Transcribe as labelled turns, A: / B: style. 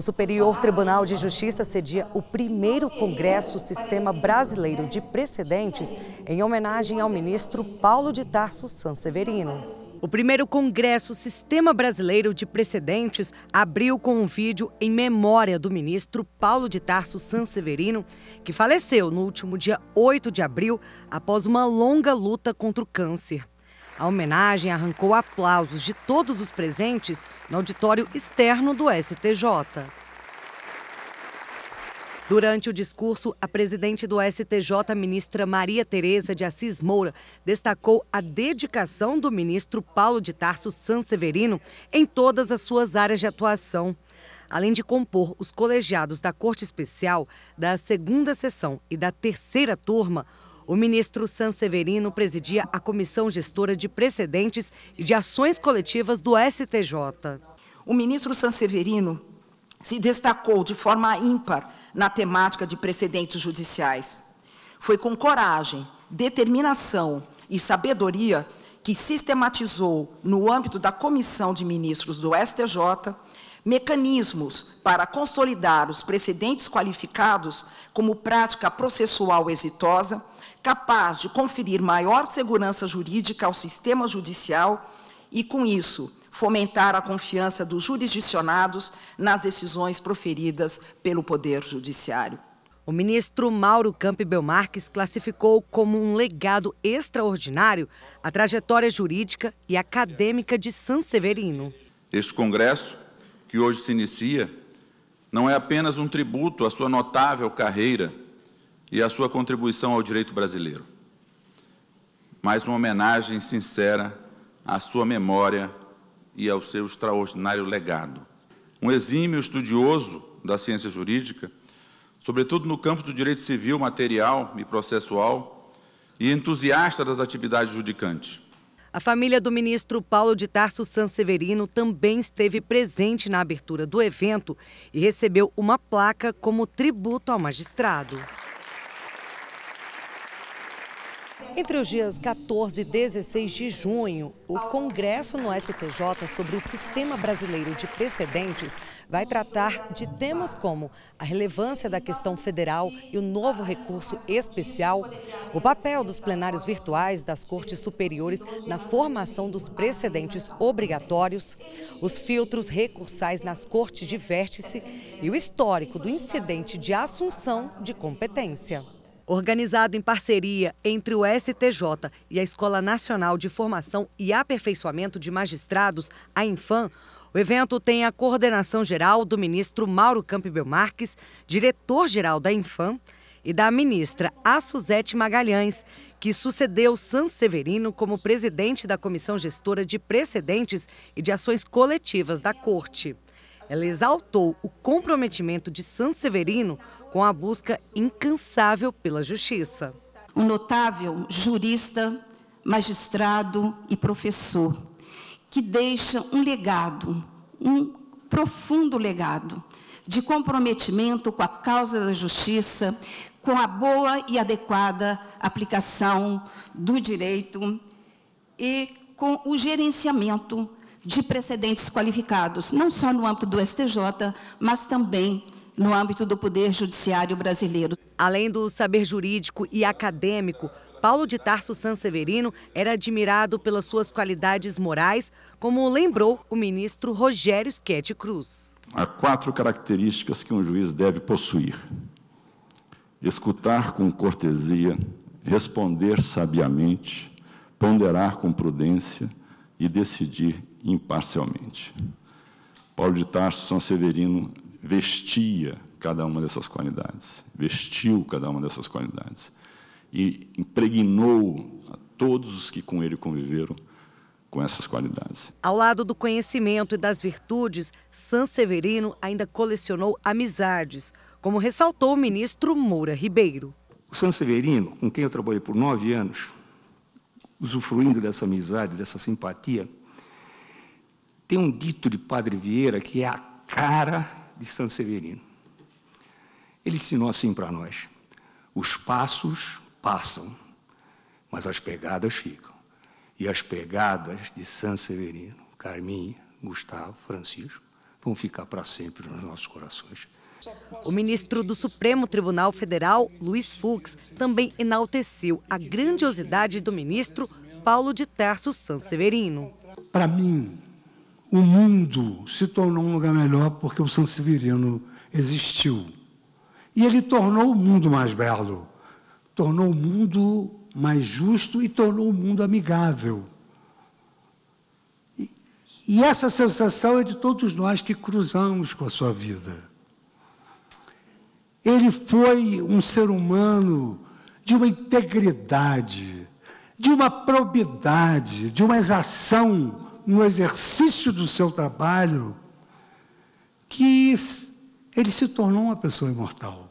A: O Superior Tribunal de Justiça cedia o primeiro Congresso Sistema Brasileiro de Precedentes em homenagem ao ministro Paulo de Tarso Sanseverino. O primeiro Congresso Sistema Brasileiro de Precedentes abriu com um vídeo em memória do ministro Paulo de Tarso Sanseverino, que faleceu no último dia 8 de abril após uma longa luta contra o câncer. A homenagem arrancou aplausos de todos os presentes no auditório externo do STJ. Durante o discurso, a presidente do STJ, ministra Maria Tereza de Assis Moura, destacou a dedicação do ministro Paulo de Tarso Sanseverino em todas as suas áreas de atuação. Além de compor os colegiados da Corte Especial, da segunda sessão e da terceira turma, o ministro Severino presidia a Comissão Gestora de Precedentes e de Ações Coletivas do STJ. O ministro Severino se destacou de forma ímpar na temática de precedentes judiciais. Foi com coragem, determinação e sabedoria que sistematizou, no âmbito da Comissão de Ministros do STJ, mecanismos para consolidar os precedentes qualificados como prática processual exitosa capaz de conferir maior segurança jurídica ao sistema judicial e, com isso, fomentar a confiança dos jurisdicionados nas decisões proferidas pelo Poder Judiciário. O ministro Mauro Campbell Marques classificou como um legado extraordinário a trajetória jurídica e acadêmica de San Severino.
B: Este congresso, que hoje se inicia, não é apenas um tributo à sua notável carreira e a sua contribuição ao direito brasileiro. Mais uma homenagem sincera à sua memória e ao seu extraordinário legado. Um exímio estudioso da ciência jurídica, sobretudo no campo do direito civil, material e processual, e entusiasta das atividades judicantes.
A: A família do ministro Paulo de Tarso Sanseverino também esteve presente na abertura do evento e recebeu uma placa como tributo ao magistrado. Entre os dias 14 e 16 de junho, o Congresso no STJ sobre o Sistema Brasileiro de Precedentes vai tratar de temas como a relevância da questão federal e o novo recurso especial, o papel dos plenários virtuais das Cortes Superiores na formação dos precedentes obrigatórios, os filtros recursais nas Cortes de Vértice e o histórico do incidente de assunção de competência organizado em parceria entre o STJ e a Escola Nacional de Formação e Aperfeiçoamento de Magistrados, a Infam, o evento tem a coordenação geral do ministro Mauro Campbell Marques, diretor-geral da Infam, e da ministra a Suzete Magalhães, que sucedeu Severino como presidente da Comissão Gestora de Precedentes e de Ações Coletivas da Corte. Ela exaltou o comprometimento de Severino com a busca incansável pela justiça. Um notável jurista, magistrado e professor, que deixa um legado, um profundo legado, de comprometimento com a causa da justiça, com a boa e adequada aplicação do direito e com o gerenciamento de precedentes qualificados, não só no âmbito do STJ, mas também no âmbito do Poder Judiciário brasileiro. Além do saber jurídico e acadêmico, Paulo de Tarso Sanseverino era admirado pelas suas qualidades morais, como lembrou o ministro Rogério Schetti Cruz.
B: Há quatro características que um juiz deve possuir: escutar com cortesia, responder sabiamente, ponderar com prudência e decidir imparcialmente. Paulo de Tarso, São Severino, vestia cada uma dessas qualidades, vestiu cada uma dessas qualidades e impregnou a todos os que com ele conviveram com essas qualidades.
A: Ao lado do conhecimento e das virtudes, San Severino ainda colecionou amizades, como ressaltou o ministro Moura Ribeiro.
B: O San Severino, com quem eu trabalhei por nove anos, usufruindo dessa amizade, dessa simpatia, tem um dito de Padre Vieira que é a cara de São Severino. Ele ensinou assim para nós: os passos passam, mas as pegadas ficam. E as pegadas de São Severino, Carminha, Gustavo, Francisco, vão ficar para sempre nos nossos
A: corações. O ministro do Supremo Tribunal Federal, Luiz Fux, também enalteceu a grandiosidade do ministro Paulo de Tarso Sanseverino.
B: Para mim, o mundo se tornou um lugar melhor porque o São Severino existiu. E ele tornou o mundo mais belo, tornou o mundo mais justo e tornou o mundo amigável. E, e essa sensação é de todos nós que cruzamos com a sua vida. Ele foi um ser humano de uma integridade, de uma probidade, de uma exação no exercício do seu trabalho que ele se tornou uma pessoa imortal.